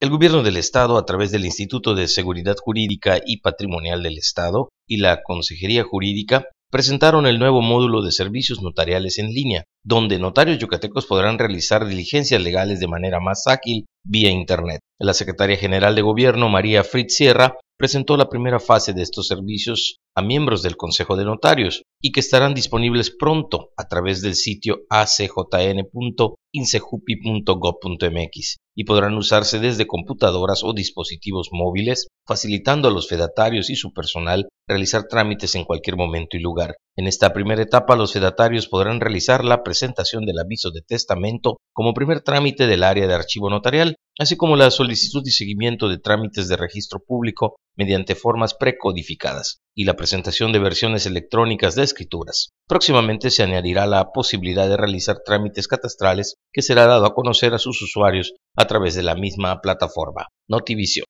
El Gobierno del Estado, a través del Instituto de Seguridad Jurídica y Patrimonial del Estado y la Consejería Jurídica, presentaron el nuevo módulo de servicios notariales en línea, donde notarios yucatecos podrán realizar diligencias legales de manera más ágil vía Internet. La secretaria general de Gobierno, María Fritz Sierra, presentó la primera fase de estos servicios a miembros del Consejo de Notarios y que estarán disponibles pronto a través del sitio acjn.insejupi.gov.mx y podrán usarse desde computadoras o dispositivos móviles, facilitando a los fedatarios y su personal realizar trámites en cualquier momento y lugar. En esta primera etapa, los fedatarios podrán realizar la presentación del aviso de testamento como primer trámite del área de archivo notarial, así como la solicitud y seguimiento de trámites de registro público mediante formas precodificadas y la presentación de versiones electrónicas de escrituras. Próximamente se añadirá la posibilidad de realizar trámites catastrales que será dado a conocer a sus usuarios a través de la misma plataforma. Notivision.